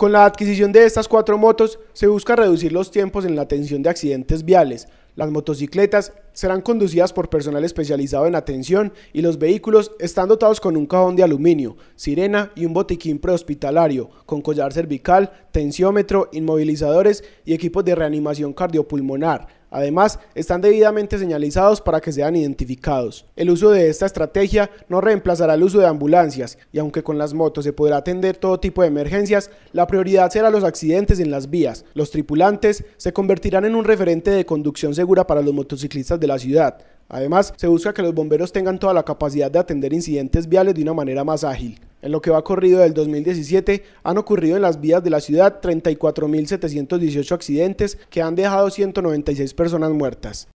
Con la adquisición de estas cuatro motos se busca reducir los tiempos en la atención de accidentes viales, las motocicletas serán conducidas por personal especializado en atención y los vehículos están dotados con un cajón de aluminio, sirena y un botiquín prehospitalario, con collar cervical, tensiómetro, inmovilizadores y equipos de reanimación cardiopulmonar. Además, están debidamente señalizados para que sean identificados. El uso de esta estrategia no reemplazará el uso de ambulancias y aunque con las motos se podrá atender todo tipo de emergencias, la prioridad será los accidentes en las vías. Los tripulantes se convertirán en un referente de conducción segura para los motociclistas de la ciudad. Además, se busca que los bomberos tengan toda la capacidad de atender incidentes viales de una manera más ágil. En lo que va corrido del 2017, han ocurrido en las vías de la ciudad 34.718 accidentes que han dejado 196 personas muertas.